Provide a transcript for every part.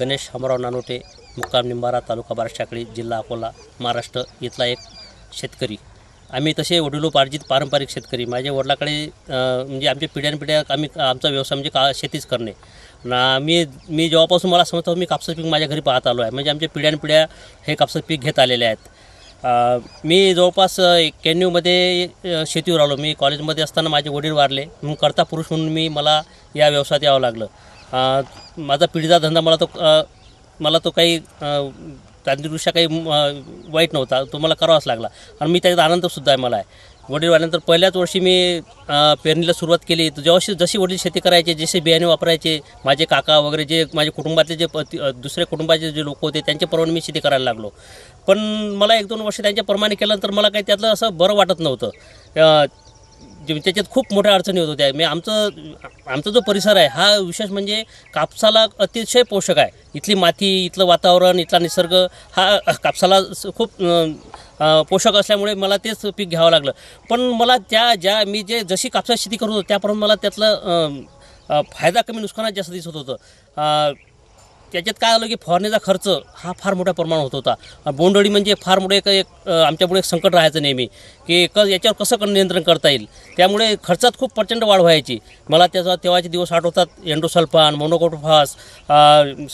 गणेश हमराव नानोटे मुक्काम निंबारा तालुका बारशाकड़ी जिल्हा अकोला महाराष्ट्र इथला एक शेतकरी आम्ही तसे वडिलोपार्जित पारंपरिक शेतकरी माझ्या वडिलाकडे म्हणजे आमच्या पिढ्यानपिढ्या आम्ही आमचा व्यवसाय म्हणजे का शेतीच करणे ना मी मी जेव्हापासून मला समजतो मी कापसाचं पीक माझ्या घरी पाहत आलो आहे म्हणजे आमच्या पिढ्यानपिढ्या हे कापसाचं पीक घेत आलेले आहेत मी जवळपास कॅन्यूमध्ये शेतीवर आलो मी कॉलेजमध्ये असताना माझे वडील वारले म्हणून करता पुरुष म्हणून मी मला या व्यवसायात यावं लागलं माझा पिढीचा धंदा मला तो मला तो काही तांदूळदृष्ट्या काही वाईट नव्हता तो मला करावाच लागला आणि मी त्याचा आनंदसुद्धा आहे मला आहे वडील पहिल्याच वर्षी मी पेरणीला सुरुवात केली जेव्हा जशी वडील शेती करायचे जसे बियाणे वापरायचे माझे काका वगैरे जे माझे कुटुंबातले जे दुसऱ्या कुटुंबाचे जे लोक होते त्यांच्याप्रमाणे मी शेती करायला लागलो पण मला एक दोन वर्ष त्यांच्याप्रमाणे केल्यानंतर मला काही त्यातलं असं बरं वाटत नव्हतं जे त्याच्यात खूप मोठ्या अडचणी होत होत्या मी आमचं आमचा जो परिसर आहे हा विशेष म्हणजे कापसाला अतिशय पोषक आहे इथली माती इथलं वातावरण इथला निसर्ग हा कापसाला खूप पोषक असल्यामुळे मला तेच पीक घ्यावं लागलं पण मला त्या ज्या मी जे जशी कापसाची शेती करत होतो त्याप्रमाणे मला त्यातलं फायदा कमी नुकसानात जास्त दिसत होतं त्याच्यात काय आलं की फवारणीचा खर्च हा फार मोठ्या प्रमाणात होत होता बोंडअळी म्हणजे फार मोठे एक आमच्यापुढे एक संकट राहायचं नेहमी की क याच्यावर कसं क नियंत्रण करता येईल त्यामुळे खर्चात खूप प्रचंड वाढ व्हायची मला त्याचा तेव्हाचे दिवस आठवतात एन्डोसल्फान मोनोकोटोफास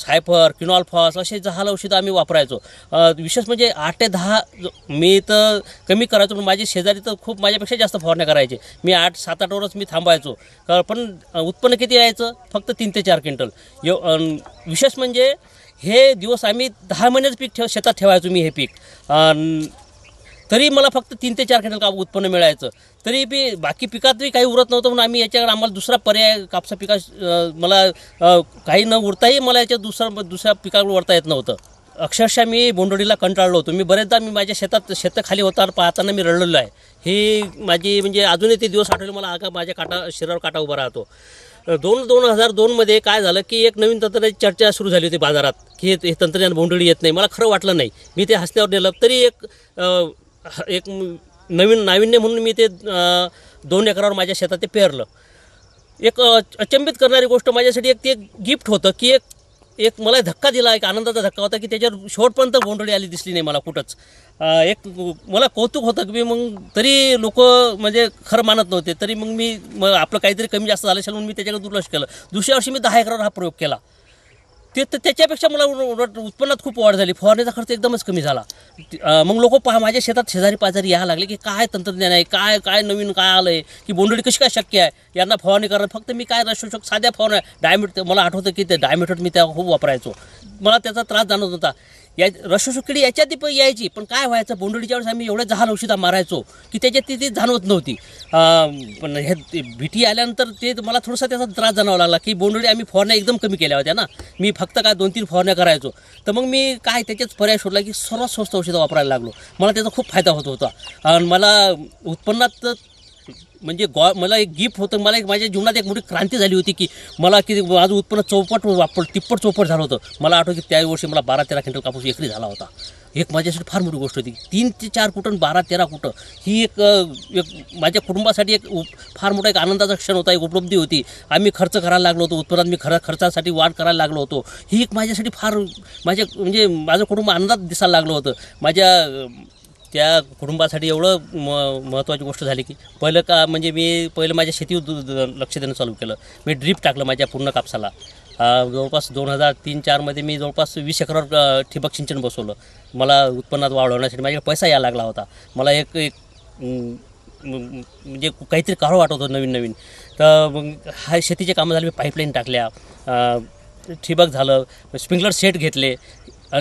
सायफर किनॉल्फास असे जहाल औषधं आम्ही वापरायचो विशेष म्हणजे आठ ते दहा मी तर कमी करायचो पण माझे शेजारी तर खूप माझ्यापेक्षा जास्त फवारण्या करायचे मी आठ सात आठ वरच मी थांबायचो पण उत्पन्न किती यायचं फक्त तीन ते चार क्विंटल यो विशेष म्हणजे हे दिवस आम्ही दहा महिनेच पीक ठेव शेतात ठेवायचो मी हे पीक तरी मला फक्त तीन ते चार क्विंटल काप उत्पन्न मिळायचं तरी बी बाकी पिकातही काही उरत नव्हतं म्हणून आम्ही याच्याकडे आम्हाला दुसरा पर्याय कापसा पिका मला काही न उरताही मला याच्या दुसरा दुसऱ्या पिकावर उरता येत नव्हतं अक्षरशः मी बोंडोडीला कंटाळलो होतो मी बरेचदा मी माझ्या शेतात खाली होता पाहताना मी रडलेलो आहे हे माझी म्हणजे अजूनही ते दिवस आठवले मला आगा माझ्या काटा शरीरावर काटा उभा राहतो दोन दोन हजार दोनमध्ये काय झालं की एक नवीन तंत्रज्ञानाची चर्चा सुरू झाली होती बाजारात की हे तंत्रज्ञान बोंडळी येत नाही मला खरं वाटलं नाही मी ते हसण्यावर नेलं तरी एक एक नवीन नाविन्य म्हणून मी ते दोन एकरावर माझ्या शेतात ते पेरलं एक अचंबित करणारी गोष्ट माझ्यासाठी एक ते एक गिफ्ट होतं की एक एक मला धक्का दिला एक आनंदाचा धक्का होता की त्याच्यावर शेवटपर्यंत गोंधळी आली दिसली नाही मला कुठंच एक मला कौतुक होतं की मी मग तरी लोक म्हणजे खरं मानत नव्हते तरी मग मी मग आपलं काहीतरी कमी जास्त झालं म्हणून मी त्याच्याकडे दुर्लक्ष केलं दुसऱ्या वर्षी मी दहा एकरावर हा प्रयोग केला ते तर त्याच्यापेक्षा मला उत्पन्नात खूप वाढ झाली फवारणीचा खर्च एकदमच कमी झाला मग लोक पहा माझ्या शेतात शेजारी पाजारी यायला लागले की काय तंत्रज्ञान आहे काय काय नवीन काय आलं आहे की बोंडळी कशी काय शक्य आहे यांना फवारणी करणं फक्त मी काय शकतो साध्या फवारण्या डायमेट मला आठवतं की ते डायमेटोट मी त्या खूप वापरायचो मला त्याचा त्रास जाणवत होता या रससुकडी याच्यात पण यायची पण काय व्हायचं बोंडळीच्या वेळेस आम्ही एवढं जहाल औषधं मारायचो की त्याच्यात ती ती जाणवत नव्हती पण हे भीटी आल्यानंतर ते मला थोडासा त्याचा त्रास जाणवा लागला की बोंडळी आम्ही फवारण्या एकदम कमी केल्या होत्या ना मी फक्त काय दोन तीन फवारण्या करायचो तर मग मी काय त्याच्याच पर्याय शोधला की सर्वात स्वस्त औषधं वापरायला लागलो मला त्याचा खूप फायदा होत होता आणि मला उत्पन्नात म्हणजे गॉ मला एक गिफ्ट होतं मला एक माझ्या जीवनात एक मोठी क्रांती झाली होती की मला की माझं उत्पन्न चौपट वापर तिप्पट चौपट झालं होतं मला आठवतं की त्या वर्षी मला बारा तेरा क्विंटल कापूस एकरी झाला होता एक माझ्यासाठी फार मोठी गोष्ट होती तीन ते चार कुठं बारा तेरा कुठं ही एक एक माझ्या कुटुंबासाठी एक फार मोठा एक आनंदाचा क्षण होता एक उपलब्धी होती आम्ही खर्च करायला लागलो होतो उत्पन्नात मी खरा खर्चासाठी वाढ करायला लागलो होतो ही एक माझ्यासाठी फार माझ्या म्हणजे माझं कुटुंब आनंदात दिसायला लागलं होतं माझ्या त्या कुटुंबासाठी एवढं म महत्त्वाची गोष्ट झाली की पहिलं का म्हणजे मी पहिलं माझ्या शेतीवर लक्ष देणं चालू केलं मी ड्रीप टाकलं माझ्या पूर्ण कापसाला जवळपास दोन हजार तीन चारमध्ये मी जवळपास वीस एकरावर ठिबक सिंचन बसवलं मला उत्पन्नात वाढवण्यासाठी माझ्या पैसा यायला लागला होता मला एक एक म्हणजे काहीतरी काळ वाटत होतं नवीन नवीन तर मग हा शेतीचे कामं झाले मी पाईपलाईन टाकल्या ठिबक झालं स्प्रिंकलर सेट घेतले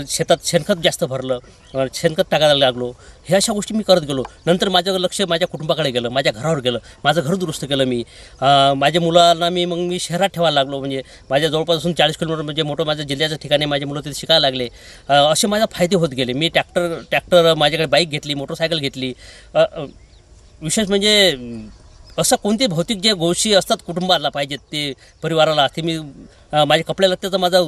शेतात शेणखत जास्त भरलं शेणखत टाकायला लागलो ह्या अशा गोष्टी मी करत गेलो नंतर माझं लक्ष माझ्या कुटुंबाकडे गेलं माझ्या घरावर गेलं माझं घर दुरुस्त केलं मी माझ्या मुलांना मी मग मी शहरात ठेवायला लागलो म्हणजे माझ्या जवळपासून चाळीस किलोमीटर म्हणजे मोठं माझ्या जिल्ह्याच्या ठिकाणी माझे मुलं तिथे शिकायला लागले असे माझे फायदे होत गेले मी ट्रॅक्टर ट्रॅक्टर माझ्याकडे बाईक घेतली मोटरसायकल घेतली विशेष म्हणजे असं कोणते भौतिक जे गोष्टी असतात कुटुंबाला पाहिजेत ते परिवाराला ते मी माझे कपडे लागते तर माझा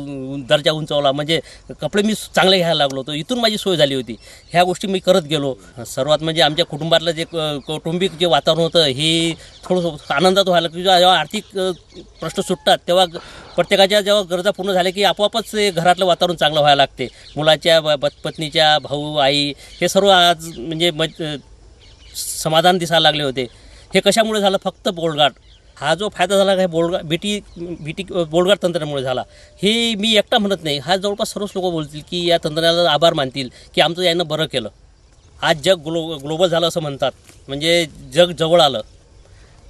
दर्जा उंचावला म्हणजे कपडे मी चांगले घ्यायला लागलो होतो इथून माझी सोय झाली होती ह्या गोष्टी मी करत गेलो सर्वात म्हणजे आमच्या कुटुंबातलं जे कौटुंबिक जे वातावरण होतं हे थोडंसं आनंदात व्हायला की जेव्हा आर्थिक प्रश्न सुटतात तेव्हा प्रत्येकाच्या जेव्हा गरजा पूर्ण झाल्या की आपोआपच हे घरातलं वातावरण चांगलं व्हायला लागते मुलाच्या पत्नीच्या भाऊ आई हे सर्व आज म्हणजे समाधान दिसायला लागले होते हे कशामुळे झालं फक्त बोलगाट हा जो फायदा झाला काय बोलगा बीटी बीटी बोलगाट तंत्रामुळे झाला हे मी एकटा म्हणत नाही हा जवळपास सर्वच लोक बोलतील की या तंत्रज्ञानाला आभार मानतील की आमचं यानं बरं केलं आज जग ग्लो ग्लोबल झालं असं म्हणतात म्हणजे जग जवळ आलं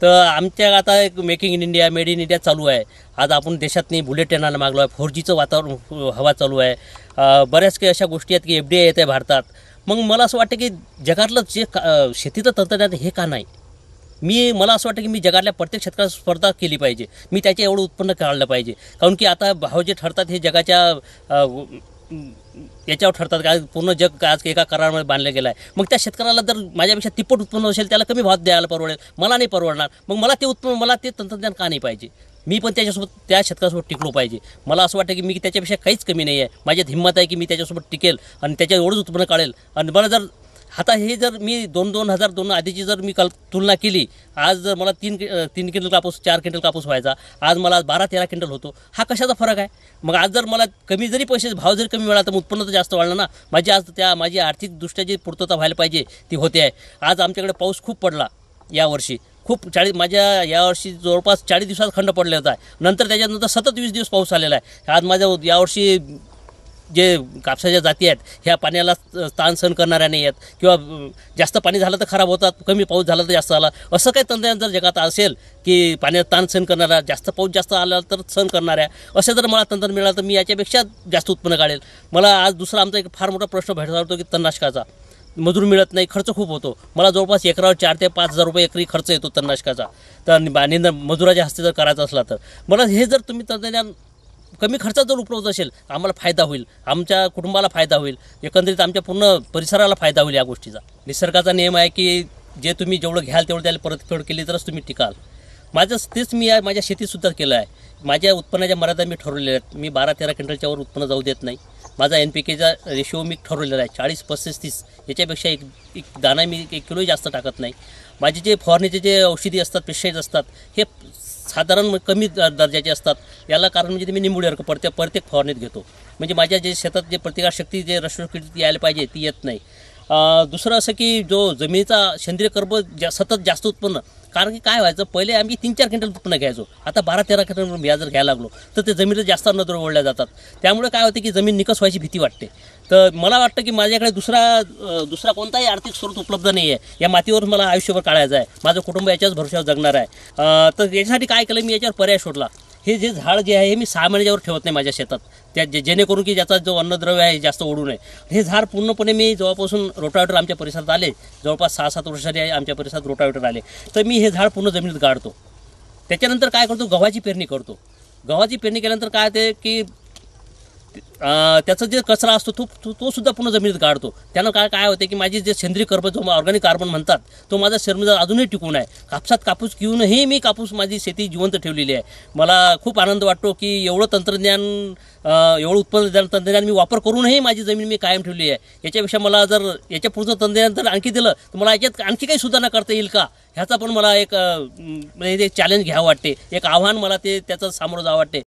तर आमच्या आता एक making in India made in India चालू आहे आज आपण देशातनी बुलेट टेनाला मागलो आहे फोर जीचं वातावरण हवा चालू आहे बऱ्याच काही अशा गोष्टी आहेत की एफ डी आय येत आहे भारतात मग मला असं वाटतं की जगातलं जे का शेतीचं तंत्रज्ञान हे का नाही मी मला असं वाटतं की मी जगातल्या प्रत्येक क्षेत्रात स्पर्धा केली पाहिजे मी त्याचे एवढं उत्पन्न काढलं पाहिजे कारण की आता भाव जे ठरतात हे जगाच्या याच्यावर ठरतात काय पूर्ण जग आज एका करारामध्ये बांधलं गेलं आहे मग त्या शेतकऱ्याला जर माझ्यापेक्षा तिप्पट उत्पन्न असेल त्याला कमी भाव द्यायला परवडेल मला नाही परवडणार मग मला ते उत्पन्न मला ते तंत्रज्ञान का नाही पाहिजे मी पण त्याच्यासोबत त्या शेतकऱ्यासोबत टिकलो पाहिजे मला असं वाटतं की मी त्याच्यापेक्षा काहीच कमी नाही आहे माझ्यात हिंमत आहे की मी त्याच्यासोबत टिकेल आणि त्याच्या एवढंच उत्पन्न काढेल आणि मला जर आता हे जर मी दोन दोन हजार दोन आधीची जर मी कल तुलना केली आज जर मला तीन तीन क्विंटल कापूस चार क्विंटल कापूस व्हायचा आज मला बारा तेरा क्विंटल होतो हा कशाचा फरक आहे मग आज जर मला कमी जरी पैसे भाव जरी कमी मिळाला तर उत्पन्न तर जास्त वाढलं ना माझी आज त्या माझी आर्थिकदृष्ट्या जी पूर्तता व्हायला पाहिजे ती होते आहे आज आमच्याकडे पाऊस खूप पडला यावर्षी खूप चाळीस माझ्या यावर्षी जवळपास चाळीस दिवसात खंड पडलेला होता नंतर त्याच्यानंतर सतत वीस दिवस पाऊस आलेला आहे आज माझ्या यावर्षी जे कापसाच्या जाती आहेत ह्या पाण्याला ताण सहन करणाऱ्या नाही आहेत किंवा जास्त पाणी झालं तर खराब होतात कमी पाऊस झाला तर जास्त आला असं काही तंत्रज्ञान जर जगात असेल की पाण्यात ताण सहन करणारा जास्त पाऊस जास्त आला तर सहन करणाऱ्या असं जर मला तंत्र मिळालं तर मी याच्यापेक्षा जास्त उत्पन्न काढेल मला आज दुसरा आमचा एक फार मोठा प्रश्न भेटला होतो की तणनाशकाचा मजूर मिळत नाही खर्च खूप होतो मला जवळपास एकरावर चार ते पाच हजार रुपये एकरी खर्च येतो तणनाशकाचा तर निंदन मजुराच्या हस्ते जर करायचा असला तर मला हे जर तुम्ही तंत्रज्ञान कमी खर्चात जर उपलब्ध असेल तर आम्हाला फायदा होईल आमच्या कुटुंबाला फायदा होईल एकंदरीत आमच्या पूर्ण परिसराला फायदा होईल या गोष्टीचा निसर्गाचा नियम आहे की जे तुम्ही जेवढं घ्याल तेवढं त्याला परतफेड केली तरच तुम्ही टिकाल माझं तेच मी माझ्या शेतीसुद्धा केलं आहे माझ्या उत्पन्नाच्या मर्यादा मी ठरवलेल्या आहेत मी बारा तेरा क्विंटलच्यावर उत्पन्न जाऊ देत नाही माझा एन पी केचा रेशो मी ठरवलेला आहे चाळीस पस्तीस तीस याच्यापेक्षा एक एक दाणा मी एक किलोही जास्त टाकत नाही माझे जे फवारणीचे जे औषधी असतात पेशाईज असतात हे साधारण कमी दर्जाचे असतात याला कारण म्हणजे ते मी निंबुड्यावर पड़त्या प्रत्येक फवारणीत घेतो म्हणजे माझ्या जे शेतात जे प्रतिकारशक्ती जे रसोशक्ती यायला पाहिजे ती येत नाही दुसरं असं की जो जमिनीचा सेंद्रिय कर्ब ज्या सतत जास्त उत्पन्न कारण की काय व्हायचं पहिले आम्ही तीन चार क्विंटल उत्पन्न घ्यायचो आता बारा तेरा क्विंटल बिया जर घ्यायला लागलो तर ते जमिनीला जास्त नजर ओढल्या जातात त्यामुळे काय होते की जमीन निकस व्हायची भीती वाटते तर मला वाटतं की माझ्याकडे दुसरा दुसरा कोणताही आर्थिक स्रोत उपलब्ध नाही आहे या मातीवरून मला आयुष्यभर काढायचं आहे माझं कुटुंब याच्याच भरोशावर जगणार आहे तर याच्यासाठी काय केलं मी याच्यावर पर्याय शोधला हे जे झाड जे आहे हे मी सहा महिन्याच्यावर ठेवत नाही माझ्या शेतात त्या जे जेणेकरून की ज्याचा जो अन्नद्रव्य आहे जास्त ओढू नये हे झाड पूर्णपणे मी जवळपासून रोटावेटर आमच्या परिसरात आले जवळपास सहा सात वर्षाने आमच्या परिसरात रोटावेटर आले तर मी हे झाड पूर्ण जमिनीत गाडतो त्याच्यानंतर काय करतो गव्हाची पेरणी करतो गव्हाची पेरणी केल्यानंतर काय ते की त्याचा जे कचरा असतो तो तो, सुद्धा पुन्हा जमिनीत काढतो त्यानं काय काय होते की माझी जे सेंद्रिय कर्ब जो ऑर्गॅनिक कार्बन म्हणतात तो माझा शरीर अजूनही टिकून आहे कापसात कापूस घेऊनही मी कापूस माझी शेती जिवंत ठेवलेली आहे मला खूप आनंद वाटतो की एवढं तंत्रज्ञान एवढं उत्पन्न तंत्रज्ञान मी वापर करूनही माझी जमीन मी कायम ठेवली आहे याच्यापेक्षा मला जर याच्या पुढचं तंत्रज्ञान जर आणखी दिलं तर मला याच्यात आणखी काही सुधारणा करता येईल का ह्याचा पण मला एक म्हणजे चॅलेंज घ्यावं वाटते एक आव्हान मला ते त्याचं सामोरं जावं वाटते